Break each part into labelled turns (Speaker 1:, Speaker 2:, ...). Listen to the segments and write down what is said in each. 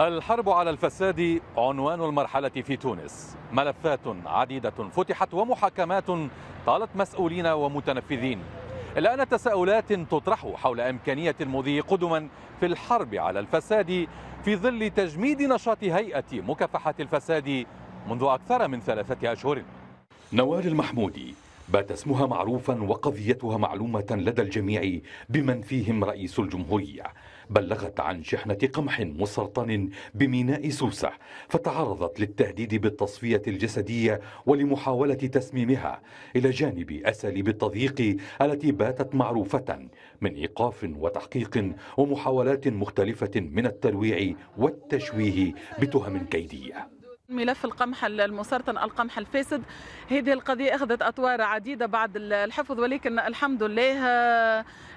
Speaker 1: الحرب على الفساد عنوان المرحلة في تونس ملفات عديدة فتحت ومحاكمات طالت مسؤولين ومتنفذين الآن تساؤلات تطرح حول إمكانية المضي قدما في الحرب على الفساد في ظل تجميد نشاط هيئة مكافحة الفساد منذ أكثر من ثلاثة أشهر نوال المحمودي بات اسمها معروفا وقضيتها معلومة لدى الجميع بمن فيهم رئيس الجمهورية بلغت عن شحنة قمح مسرطن بميناء سوسة فتعرضت للتهديد بالتصفية الجسدية ولمحاولة تسميمها إلى جانب أساليب التضييق التي باتت معروفة من إيقاف وتحقيق ومحاولات مختلفة من الترويع والتشويه بتهم كيدية
Speaker 2: ملف القمح المسرطن القمح الفاسد هذه القضية أخذت أطوار عديدة بعد الحفظ ولكن الحمد لله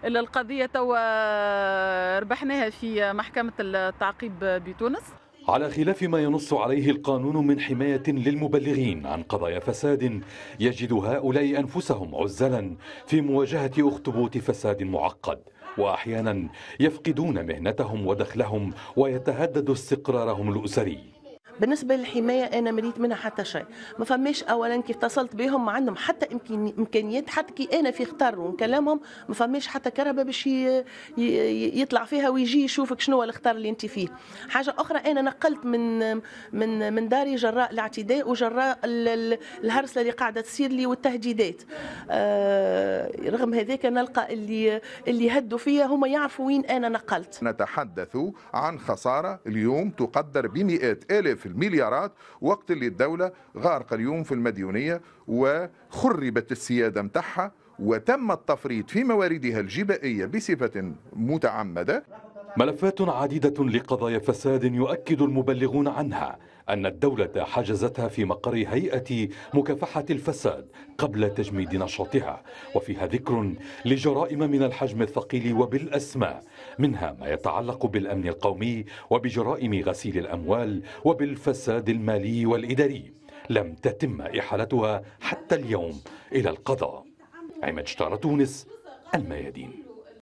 Speaker 2: القضية آه، تو آه، ربحناها في محكمة التعقيب بتونس
Speaker 1: على خلاف ما ينص عليه القانون من حماية للمبلغين عن قضايا فساد يجد هؤلاء أنفسهم عزلا في مواجهة أخطبوط فساد معقد وأحيانا يفقدون مهنتهم ودخلهم ويتهدد استقرارهم الأسري
Speaker 3: بالنسبه للحمايه انا مريت منها حتى شيء ما فماش اولا كي اتصلت بهم ما عندهم حتى امكانيات حتى كي انا في خطر ونكلمهم ما فماش حتى كهرباء باش يطلع فيها ويجي يشوفك شنو هو الخطر اللي انت فيه حاجه اخرى انا نقلت من من من داري جراء الاعتداء وجراء الهرسه اللي قاعده تصير لي والتهديدات آه، رغم هذاك نلقى اللي اللي هدوا فيا هما يعرفوا وين انا نقلت
Speaker 4: نتحدث عن خساره اليوم تقدر بمئات الاف المليارات وقت اللي الدولة غارقة اليوم في المديونية وخربت السيادة متاعها وتم التفريط في
Speaker 1: مواردها الجبائية بصفة متعمدة ملفات عديدة لقضايا فساد يؤكد المبلغون عنها أن الدولة حجزتها في مقر هيئة مكافحة الفساد قبل تجميد نشاطها وفيها ذكر لجرائم من الحجم الثقيل وبالأسماء منها ما يتعلق بالأمن القومي وبجرائم غسيل الأموال وبالفساد المالي والإداري لم تتم إحالتها حتى اليوم إلى القضاء عماد تونس الميادين